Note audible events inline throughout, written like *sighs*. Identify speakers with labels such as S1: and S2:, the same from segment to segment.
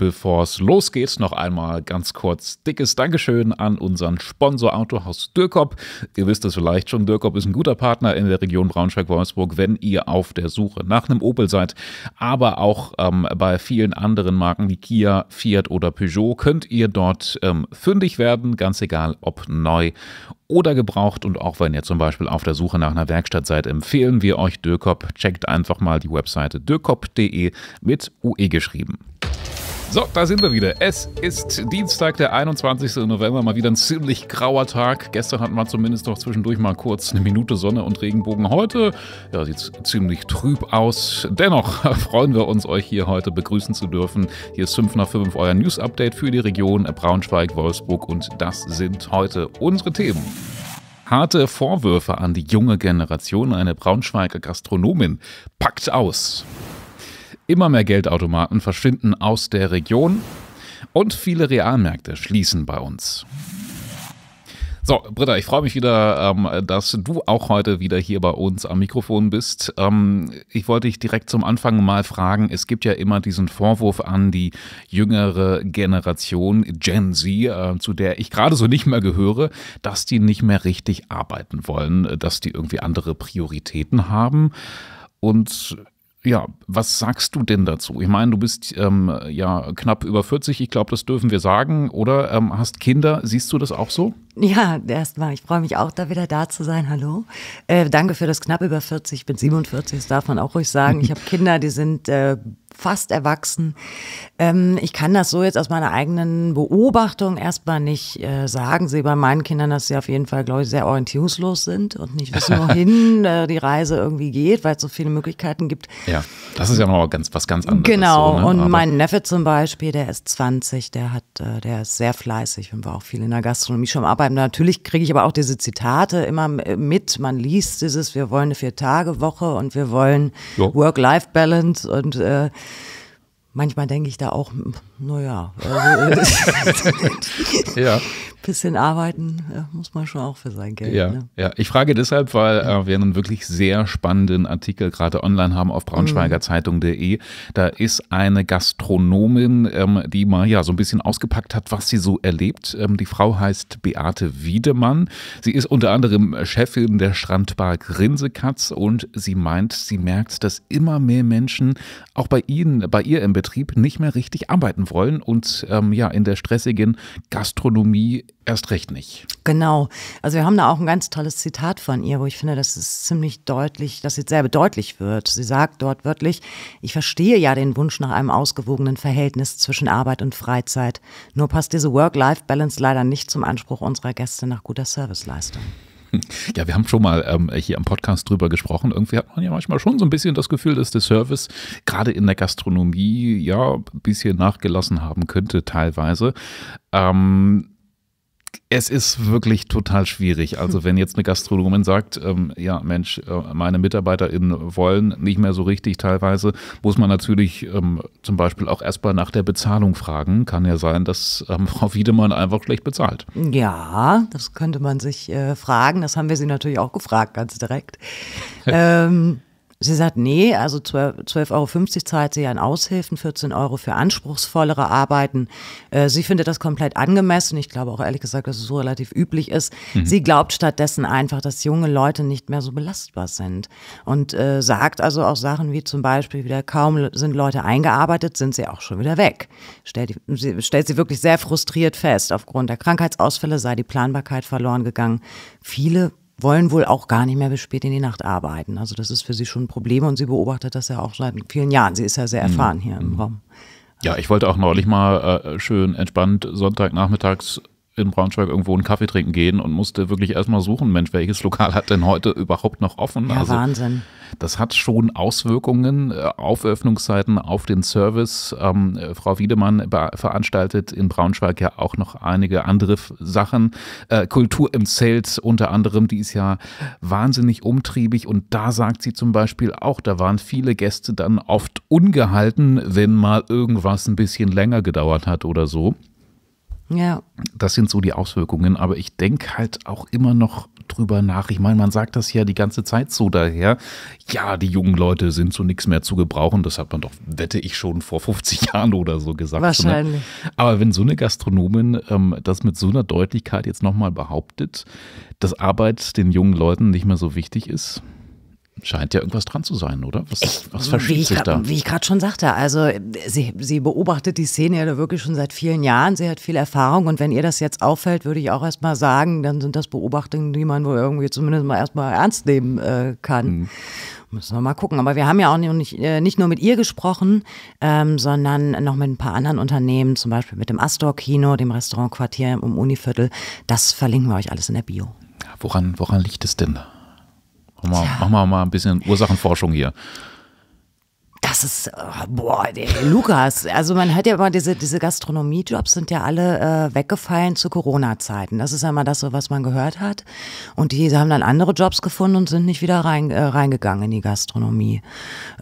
S1: bevor es losgeht, noch einmal ganz kurz dickes Dankeschön an unseren Sponsor Autohaus Dürkop. Ihr wisst es vielleicht schon, Dürkop ist ein guter Partner in der Region Braunschweig-Wolfsburg, wenn ihr auf der Suche nach einem Opel seid, aber auch ähm, bei vielen anderen Marken wie Kia, Fiat oder Peugeot könnt ihr dort ähm, fündig werden, ganz egal ob neu oder gebraucht. Und auch wenn ihr zum Beispiel auf der Suche nach einer Werkstatt seid, empfehlen wir euch Dürkop. Checkt einfach mal die Webseite dürkop.de mit UE geschrieben. So, da sind wir wieder. Es ist Dienstag, der 21. November. Mal wieder ein ziemlich grauer Tag. Gestern hatten wir zumindest noch zwischendurch mal kurz eine Minute Sonne und Regenbogen. Heute ja, sieht es ziemlich trüb aus. Dennoch *laughs* freuen wir uns, euch hier heute begrüßen zu dürfen. Hier ist 5 nach 5 euer News-Update für die Region Braunschweig, Wolfsburg und das sind heute unsere Themen. Harte Vorwürfe an die junge Generation. Eine Braunschweiger Gastronomin packt aus. Immer mehr Geldautomaten verschwinden aus der Region und viele Realmärkte schließen bei uns. So, Britta, ich freue mich wieder, ähm, dass du auch heute wieder hier bei uns am Mikrofon bist. Ähm, ich wollte dich direkt zum Anfang mal fragen, es gibt ja immer diesen Vorwurf an die jüngere Generation, Gen Z, äh, zu der ich gerade so nicht mehr gehöre, dass die nicht mehr richtig arbeiten wollen, äh, dass die irgendwie andere Prioritäten haben. Und ja, was sagst du denn dazu? Ich meine, du bist ähm, ja knapp über 40, ich glaube, das dürfen wir sagen, oder ähm, hast Kinder, siehst du das auch so?
S2: Ja, erstmal, ich freue mich auch, da wieder da zu sein. Hallo. Äh, danke für das knapp über 40, ich bin 47, das darf man auch ruhig sagen. Ich habe Kinder, die sind äh, fast erwachsen. Ähm, ich kann das so jetzt aus meiner eigenen Beobachtung erstmal nicht äh, sagen. Sehe bei meinen Kindern, dass sie auf jeden Fall, glaube ich, sehr orientierungslos sind und nicht wissen, wohin *laughs* äh, die Reise irgendwie geht, weil es so viele Möglichkeiten gibt.
S1: Ja, das ist ja noch ganz, was ganz anderes. Genau, so, ne? und mein
S2: Neffe zum Beispiel, der ist 20, der hat, äh, der ist sehr fleißig und war auch viel in der Gastronomie schon arbeiten. Natürlich kriege ich aber auch diese Zitate immer mit. Man liest dieses, wir wollen eine Vier-Tage-Woche und wir wollen Work-Life-Balance und äh, Manchmal denke ich da auch, hm, naja. Also, äh, *laughs* ja bisschen arbeiten muss man schon auch für sein Geld. Ja, ne?
S1: ja. ich frage deshalb, weil ja. Äh, wir einen wirklich sehr spannenden Artikel gerade online haben auf braunschweigerzeitung.de. Mhm. Da ist eine Gastronomin, ähm, die mal ja so ein bisschen ausgepackt hat, was sie so erlebt. Ähm, die Frau heißt Beate Wiedemann. Sie ist unter anderem Chefin der Strandbar Grinsekatz und sie meint, sie merkt, dass immer mehr Menschen auch bei ihnen, bei ihr im Betrieb nicht mehr richtig arbeiten wollen und ähm, ja in der stressigen Gastronomie erst recht nicht.
S2: Genau. Also wir haben da auch ein ganz tolles Zitat von ihr, wo ich finde, das ist ziemlich deutlich, dass jetzt sehr deutlich wird. Sie sagt dort wörtlich, ich verstehe ja den Wunsch nach einem ausgewogenen Verhältnis zwischen Arbeit und Freizeit. Nur passt diese Work-Life-Balance leider nicht zum Anspruch unserer Gäste nach guter Serviceleistung. *laughs*
S1: Ja, wir haben schon mal ähm, hier am Podcast drüber gesprochen. Irgendwie hat man ja manchmal schon so ein bisschen das Gefühl, dass der Service gerade in der Gastronomie ja ein bisschen nachgelassen haben könnte teilweise. Ähm, es ist wirklich total schwierig. Also hm. wenn jetzt eine Gastronomin sagt, ähm, ja Mensch, äh, meine MitarbeiterInnen wollen nicht mehr so richtig teilweise, muss man natürlich ähm, zum Beispiel auch erstmal nach der Bezahlung fragen. Kann ja sein, dass ähm, *laughs* Frau Wiedemann einfach schlecht bezahlt.
S2: Ja, das könnte man sich äh, fragen. Das haben wir sie natürlich auch gefragt, ganz direkt. *laughs* Ähm, Sie sagt, nee, also 12,50 Euro zahlt sie an Aushilfen, 14 Euro für anspruchsvollere Arbeiten. Äh, sie findet das komplett angemessen. Ich glaube auch ehrlich gesagt, dass es so relativ üblich ist. Mhm. Sie glaubt stattdessen einfach, dass junge Leute nicht mehr so belastbar sind. Und äh, sagt also auch Sachen wie zum Beispiel wieder, kaum sind Leute eingearbeitet, sind sie auch schon wieder weg. Stellt, sie, stellt sie wirklich sehr frustriert fest. Aufgrund der Krankheitsausfälle sei die Planbarkeit verloren gegangen. Viele wollen wohl auch gar nicht mehr bis spät in die Nacht arbeiten. Also das ist für sie schon ein Problem und sie beobachtet das ja auch seit vielen Jahren. Sie ist ja sehr mhm. erfahren mhm. hier im mhm. Raum.
S1: Ja, ich wollte auch neulich mal äh, schön entspannt Sonntagnachmittags in Braunschweig irgendwo einen Kaffee trinken gehen und musste wirklich erstmal suchen, Mensch, welches *laughs* Lokal hat denn heute überhaupt noch offen? Ja, also, Wahnsinn. Das hat schon Auswirkungen äh, auf Öffnungszeiten, auf den Service. Ähm, äh, Frau Wiedemann veranstaltet in Braunschweig ja auch noch einige andere Sachen. Äh, Kultur im Zelt unter anderem, die ist ja wahnsinnig umtriebig und da sagt sie zum Beispiel auch, da waren viele Gäste dann oft ungehalten, wenn mal irgendwas ein bisschen länger gedauert hat oder so. Ja. Das sind so die Auswirkungen, aber ich denke halt auch immer noch drüber nach. Ich meine, man sagt das ja die ganze Zeit so daher. Ja, die jungen Leute sind so nichts mehr zu gebrauchen. Das hat man doch, wette ich, schon vor 50 Jahren oder so gesagt. Ne? Wahrscheinlich. ne? Aber wenn so eine Gastronomin ähm, das mit so einer Deutlichkeit jetzt nochmal behauptet, dass Arbeit den jungen Leuten nicht mehr so wichtig ist, scheint ja irgendwas dran zu sein, oder? Was, ich, was verschiebt sich da? Wie ich
S2: gerade schon sagte, also äh, sie, sie beobachtet die Szene ja wirklich schon seit vielen Jahren. Sie hat viel Erfahrung und wenn ihr das jetzt auffällt, würde ich auch erstmal sagen, dann sind das Beobachtungen, die man wohl irgendwie zumindest mal erstmal ernst nehmen äh, kann. Mhm. Müssen wir mal gucken. Aber wir haben ja auch nicht, äh, nicht nur mit ihr gesprochen, ähm, sondern noch mit ein paar anderen Unternehmen, zum Beispiel mit dem Astor Kino, dem Restaurantquartier im Univiertel. Das verlinken wir euch alles in der
S1: Bio. Woran, woran liegt es denn? da? Machen wir, machen wir mal ein bisschen Ursachenforschung hier.
S2: Das ist, oh, boah, der Lukas. Also man hört ja immer, diese, diese Gastronomie-Jobs sind ja alle äh, weggefallen zu Corona-Zeiten. Das ist ja immer das, so, was man gehört hat. Und die haben dann andere Jobs gefunden und sind nicht wieder rein, äh, reingegangen in die Gastronomie.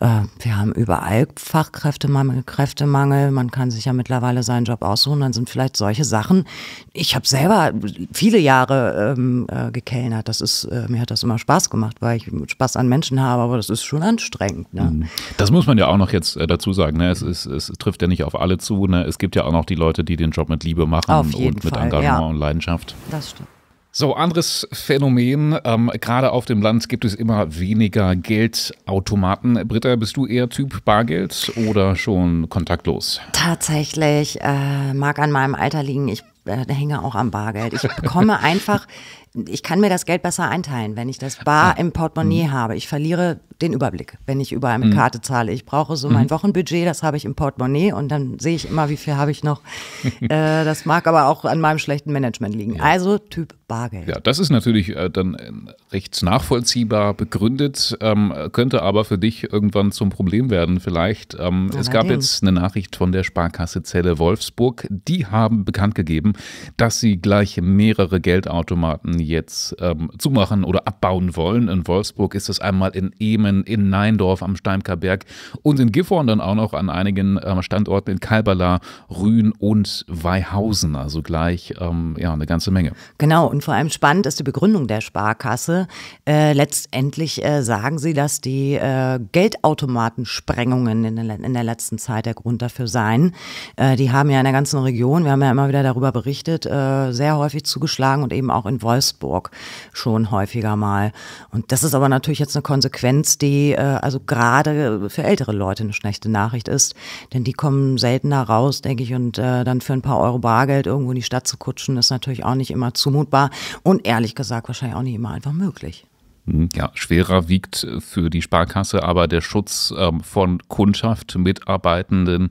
S2: Äh, wir haben überall Fachkräftemangel, Kräftemangel. Man kann sich ja mittlerweile seinen Job aussuchen. Dann sind vielleicht solche Sachen. Ich habe selber viele Jahre ähm, äh, gekellnert. Das ist, äh, mir hat das immer Spaß gemacht, weil ich Spaß an Menschen habe, aber das ist schon
S1: anstrengend. Ne? Mhm. Das muss man ja auch noch jetzt äh, dazu sagen, ne? es, ist, es trifft ja nicht auf alle zu. Ne? Es gibt ja auch noch die Leute, die den Job mit Liebe machen und Fall, mit Engagement ja. und Leidenschaft. Das stimmt. So, anderes Phänomen. Ähm, gerade auf dem Land gibt es immer weniger Geldautomaten. Britta, bist du eher Typ Bargeld oder schon kontaktlos?
S2: Tatsächlich äh, mag an meinem Alter liegen. Ich äh, hänge auch am Bargeld. Ich bekomme *laughs* einfach ich kann mir das Geld besser einteilen, wenn ich das bar ah. im Portemonnaie mhm. habe. Ich verliere den Überblick, wenn ich überall mit mhm. Karte zahle. Ich brauche so mein mhm. Wochenbudget, das habe ich im Portemonnaie und dann sehe ich immer, wie viel habe ich noch. *laughs* äh, das mag aber auch an meinem schlechten Management liegen. Ja. Also Typ Bargeld.
S1: Ja, das ist natürlich äh, dann äh, recht nachvollziehbar begründet, ähm, könnte aber für dich irgendwann zum Problem werden vielleicht. Ähm, es gab jetzt eine Nachricht von der Sparkasse Zelle Wolfsburg. Die haben bekannt gegeben, dass sie gleich mehrere Geldautomaten jetzt ähm, zumachen oder abbauen wollen. In Wolfsburg ist es einmal in Emen, in Neindorf am Steimker Berg und in Gifhorn dann auch noch an einigen ähm, Standorten in Kalbala, Rühn und Weihausen. Also gleich ähm, ja, eine ganze Menge. Genau, und vor allem spannend
S2: ist die Begründung der Sparkasse. Äh, letztendlich äh, sagen sie, dass die äh, Geldautomatensprengungen in der, in der letzten Zeit der Grund dafür seien. Äh, die haben ja in der ganzen Region, wir haben ja immer wieder darüber berichtet, äh, sehr häufig zugeschlagen und eben auch in Wolfsburg. Wolfsburg schon häufiger mal. Und das ist aber natürlich jetzt eine Konsequenz, die äh, also gerade für ältere Leute eine schlechte Nachricht ist, denn die kommen seltener raus, denke ich, und äh, dann für ein paar Euro Bargeld irgendwo in die Stadt zu kutschen, ist natürlich auch nicht immer zumutbar und ehrlich gesagt wahrscheinlich auch nicht immer einfach möglich.
S1: Hm, ja, schwerer wiegt für die Sparkasse aber der Schutz ähm, von Kundschaft, Mitarbeitenden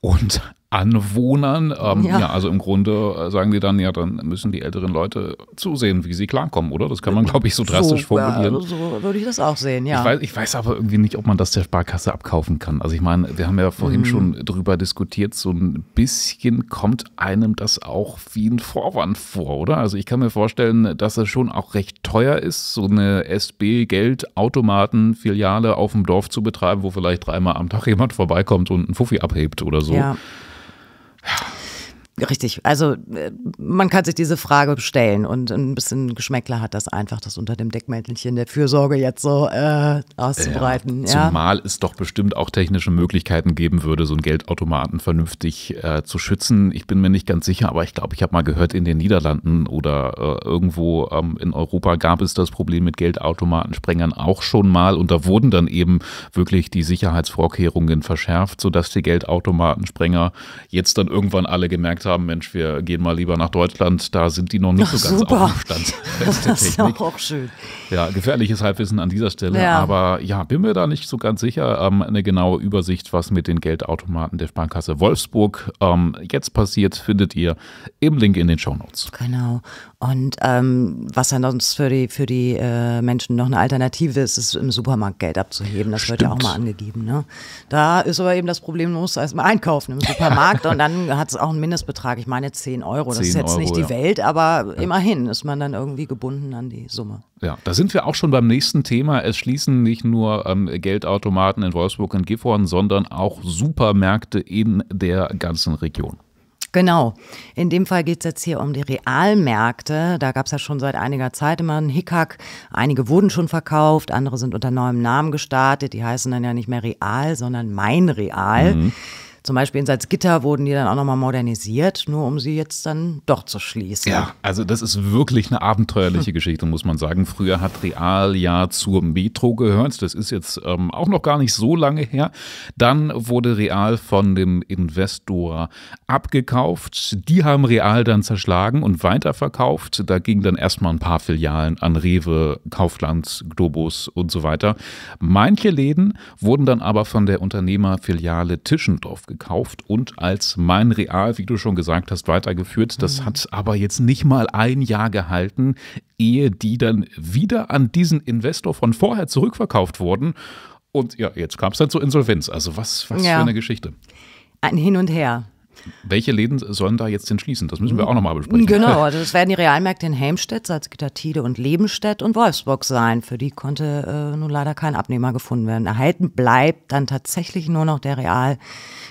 S1: und Anwohnern. Ähm, ja. ja. also im Grunde äh, sagen die dann, ja, dann müssen die älteren Leute zusehen, wie sie klarkommen, oder? Das kann man, glaube ich, so drastisch so, formulieren.
S2: So würde ich das auch sehen, ja. Ich weiß, ich
S1: weiß, aber irgendwie nicht, ob man das der Sparkasse abkaufen kann. Also ich meine, wir haben ja vorhin mhm. schon drüber diskutiert, so ein bisschen kommt einem das auch wie ein Vorwand vor, oder? Also ich kann mir vorstellen, dass es schon auch recht teuer ist, so eine SB-Geldautomaten-Filiale auf dem Dorf zu betreiben, wo vielleicht dreimal am Tag jemand vorbeikommt und einen Fuffi abhebt oder so. Ja. Ja. *sighs*
S2: *sighs* Richtig, also äh, man kann sich diese Frage stellen und ein bisschen Geschmäckler hat das einfach, das unter dem Deckmäntelchen der Fürsorge jetzt so äh, auszubreiten. Ja,
S1: zumal es doch bestimmt auch technische Möglichkeiten geben würde, so einen Geldautomaten vernünftig äh, zu schützen. Ich bin mir nicht ganz sicher, aber ich glaube, ich habe mal gehört, in den Niederlanden oder äh, irgendwo ähm, in Europa gab es das Problem mit Geldautomatensprengern auch schon mal und da wurden dann eben wirklich die Sicherheitsvorkehrungen verschärft, sodass die Geldautomatensprenger jetzt dann irgendwann alle gemerkt haben, haben, Mensch, wir gehen mal lieber nach Deutschland, da sind die noch nicht Ach, so ganz super. auf dem Stand. *laughs* Das, ist ja
S2: auch schön.
S1: Ja, gefährliches Halbwissen an dieser Stelle, ja. aber ja, bin mir da nicht so ganz sicher. Ähm, eine genaue Übersicht, was mit den Geldautomaten der Sparkasse Wolfsburg ähm, jetzt passiert, findet ihr im Link in den Show Notes.
S2: Genau. Und ähm, was dann sonst für die, für die äh, Menschen noch eine Alternative ist, ist im Supermarkt Geld abzuheben. Das Stimmt. wird ja auch mal angegeben. Ne? Da ist aber eben das Problem, man muss erstmal einkaufen im Supermarkt *laughs* und dann hat es auch einen Mindestbetrag Betrag. Ich meine 10 Euro. Das 10 ist jetzt Euro, nicht die ja. Welt, aber ja. immerhin ist man dann irgendwie gebunden an die Summe.
S1: Ja, da sind wir auch schon beim nächsten Thema. Es schließen nicht nur ähm, Geldautomaten in Wolfsburg und Gifhorn, sondern auch Supermärkte in der ganzen Region.
S2: Genau. In dem Fall geht es jetzt hier um die Realmärkte. Da gab es ja schon seit einiger Zeit immer einen Hickhack. Einige wurden schon verkauft, andere sind unter neuem Namen gestartet. Die heißen dann ja nicht mehr Real, sondern Mein Real. Mhm. Zum Beispiel in Salzgitter wurden die dann auch nochmal modernisiert, nur um sie jetzt dann doch zu schließen. Ja,
S1: also das ist wirklich eine abenteuerliche *laughs* Geschichte, muss man sagen. Früher hat Real ja zur Metro gehört. Das ist jetzt ähm, auch noch gar nicht so lange her. Dann wurde Real von dem Investor abgekauft. Die haben Real dann zerschlagen und weiterverkauft. Da gingen dann erstmal ein paar Filialen an Rewe, Kaufland, Globus und so weiter. Manche Läden wurden dann aber von der Unternehmerfiliale Tischendorf gekauft gekauft und als mein Real, wie du schon gesagt hast, weitergeführt. Das mhm. hat aber jetzt nicht mal ein Jahr gehalten, ehe die dann wieder an diesen Investor von vorher zurückverkauft wurden. Und ja, jetzt kam es dann zur Insolvenz. Also was, was ja. für eine Geschichte. Ein Hin und Her. Welche Läden sollen da jetzt denn schließen? Das müssen wir auch nochmal besprechen. Genau, also
S2: das werden die Realmärkte in Helmstedt, Salzgitter-Tiede und Lebenstedt und Wolfsburg sein. Für die konnte äh, nun leider kein Abnehmer gefunden werden. Erhalten bleibt dann tatsächlich nur noch der Real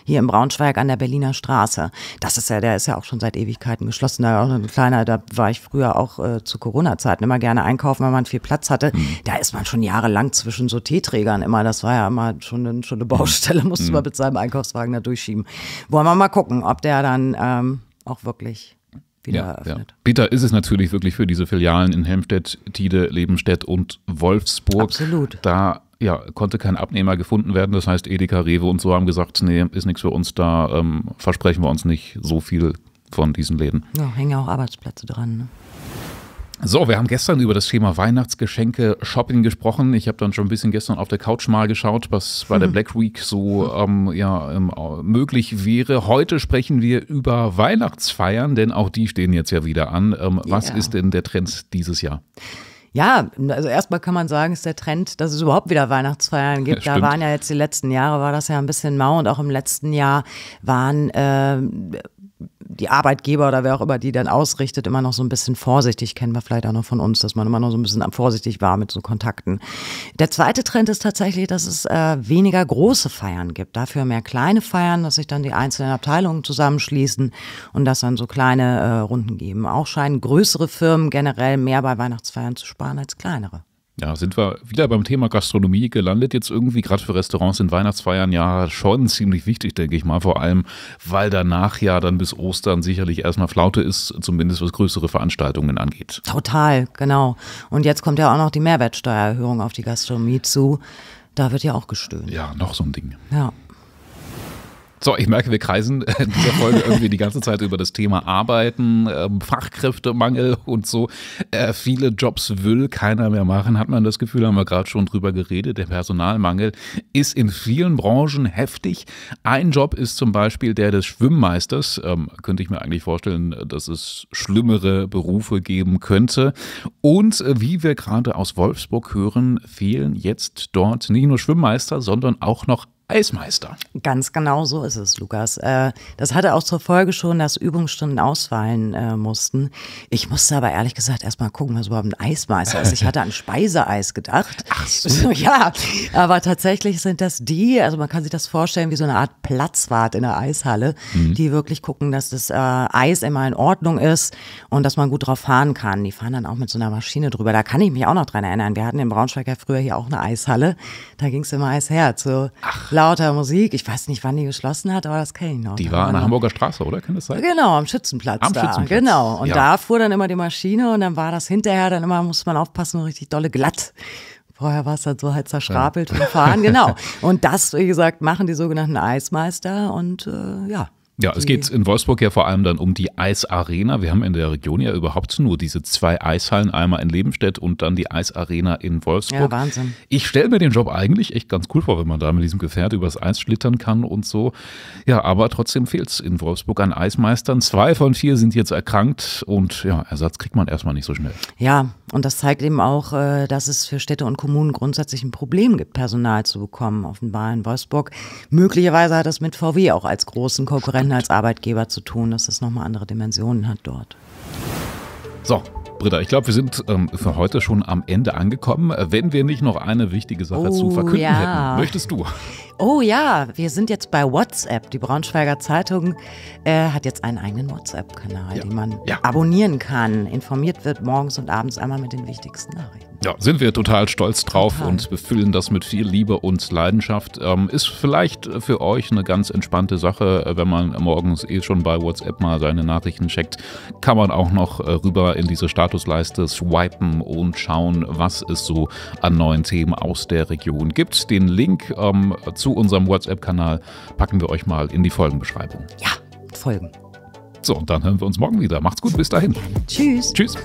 S2: hier im Braunschweig an der Berliner Straße. Das ist ja, der ist ja auch schon seit Ewigkeiten geschlossen. Da war auch ein kleiner, da war ich früher auch äh, zu Corona-Zeiten immer gerne einkaufen, weil man viel Platz hatte. Mhm. Da ist man schon jahrelang zwischen so Teeträgern immer. Das war ja immer schon, eine, schon eine Baustelle, musste mhm. man mit seinem Einkaufswagen da durchschieben. Wollen wir mal gucken gucken, ob der dann ähm, auch wirklich ja,
S1: ja, Peter ist es natürlich wirklich für diese Filialen in Helmstedt, Tiede, Lebenstedt und Wolfsburg. Absolut. Da ja, konnte kein Abnehmer gefunden werden. Das heißt, Edeka, Rewe und so haben gesagt, nee, ist nichts für uns da, ähm, versprechen wir uns nicht so viel von diesen Läden. Ja, hängen ja auch Arbeitsplätze dran. Ne? So, wir haben gestern über das Thema Weihnachtsgeschenke Shopping gesprochen. Ich habe dann schon ein bisschen gestern auf der Couch mal geschaut, was bei der hm. Black Week so ähm, ja, ähm, möglich wäre. Heute sprechen wir über Weihnachtsfeiern, denn auch die stehen jetzt ja wieder an. Ähm, was ist denn der Trend dieses Jahr?
S2: Ja, also erstmal kann man sagen, ist der Trend, dass es überhaupt wieder Weihnachtsfeiern gibt. Ja, *laughs* da waren ja jetzt die letzten Jahre, war das ja ein bisschen mau und auch im letzten Jahr waren äh, die Arbeitgeber oder wer auch immer die dann ausrichtet, immer noch so ein bisschen vorsichtig, kennen wir vielleicht auch noch von uns, dass man immer noch so ein bisschen vorsichtig war mit so Kontakten. Der zweite Trend ist tatsächlich, dass es äh, weniger große Feiern gibt, dafür mehr kleine Feiern, dass sich dann die einzelnen Abteilungen zusammenschließen und dass dann so kleine äh, Runden geben. Auch scheinen größere Firmen generell mehr bei Weihnachtsfeiern zu sparen als kleinere.
S1: Ja, sind wir wieder beim Thema Gastronomie gelandet. Jetzt irgendwie gerade für Restaurants in Weihnachtsfeiern ja schon ziemlich wichtig, denke ich mal. Vor allem, weil danach ja dann bis Ostern sicherlich erstmal Flaute ist, zumindest was größere Veranstaltungen angeht.
S2: Total, genau. Und jetzt kommt ja auch noch die Mehrwertsteuererhöhung auf die Gastronomie zu. Da wird ja auch
S1: gestöhnt. Ja, noch so ein Ding. Ja. So, ich merke, wir kreisen *laughs* in dieser Folge irgendwie die ganze Zeit über das Thema Arbeiten, ähm, Fachkräftemangel und so. Äh, viele Jobs will keiner mehr machen, hat man das Gefühl, haben wir gerade schon drüber geredet. Der Personalmangel ist in vielen Branchen heftig. Ein Job ist zum Beispiel der des Schwimmmeisters. Ähm, könnte ich mir eigentlich vorstellen, dass es schlimmere Berufe geben könnte. Und äh, wie wir gerade aus Wolfsburg hören, fehlen jetzt dort nicht nur Schwimmmeister, sondern auch noch Eismeister. Ganz genau so ist es, Lukas. Äh, das hatte auch zur
S2: Folge schon, dass Übungsstunden ausfallen äh, mussten. Ich musste aber ehrlich gesagt erstmal gucken, was überhaupt ein Eismeister ist. Ich hatte an Speiseeis gedacht. Ach *laughs* so. Ja, aber tatsächlich sind das die, also man kann sich das vorstellen wie so eine Art Platzwart in der Eishalle, mhm. die wirklich gucken, dass das äh, Eis immer in Ordnung ist und dass man gut drauf fahren kann. Die fahren dann auch mit so einer Maschine drüber. Da kann ich mich auch noch dran erinnern. Wir hatten in Braunschweig ja früher hier auch eine Eishalle. Da ging es immer Eis her. Zu Ach lauter Musik. Ich weiß nicht, wann die geschlossen hat, aber das kenne ich noch. Die war an der Hamburger
S1: Straße, oder? Kann das sein? Genau,
S2: am Schützenplatz. Am da. Schützenplatz. Genau. Und ja. da fuhr dann immer die Maschine und dann war das hinterher, dann immer muss man aufpassen, richtig dolle glatt. Vorher war es dann so halt zerschrapelt ja. vom Fahren, *laughs* genau. Und das, wie gesagt, machen die sogenannten Eismeister und äh, ja,
S1: ja, es geht in Wolfsburg ja vor allem dann um die Eisarena. Wir haben in der Region ja überhaupt nur diese zwei Eishallen, einmal in Lebenstedt und dann die Eisarena in Wolfsburg. Ja, Wahnsinn. Ich stelle mir den Job eigentlich echt ganz cool vor, wenn man da mit diesem Gefährt übers Eis schlittern kann und so. Ja, aber trotzdem fehlt es in Wolfsburg an Eismeistern. Zwei von vier sind jetzt erkrankt und ja, Ersatz kriegt man erstmal nicht so schnell.
S2: Ja, und das zeigt eben auch, äh, dass es für Städte und Kommunen grundsätzlich ein Problem gibt, Personal zu bekommen, offenbar in Wolfsburg. Möglicherweise hat das mit VW auch als großen Konkurrenten Lieferanten als Arbeitgeber zu tun, dass das nochmal andere Dimensionen hat dort.
S1: So, Britta, ich glaube, wir sind ähm, für heute schon am Ende angekommen. Äh, wenn wir nicht noch eine wichtige Sache oh, zu verkünden ja. hätten, möchtest
S2: du? Oh ja, wir sind jetzt bei WhatsApp. Die Braunschweiger Zeitung äh, hat jetzt einen eigenen WhatsApp-Kanal, ja. den man ja. abonnieren kann. Informiert wird morgens und abends einmal mit den wichtigsten Nachrichten.
S1: Ja, sind wir total stolz drauf total. und befüllen das mit viel Liebe und Leidenschaft. Ähm, ist vielleicht für euch eine ganz entspannte Sache, äh, wenn man morgens eh schon bei WhatsApp mal seine Nachrichten checkt, kann man auch noch äh, rüber in diese Statusleiste swipen und schauen, was es so an neuen Themen aus der Region gibt. Den Link ähm, zu unserem WhatsApp-Kanal packen wir euch mal in die Folgenbeschreibung. Ja, Folgen. So, und dann hören wir uns morgen wieder. Macht's gut, bis dahin. Tschüss. Tschüss.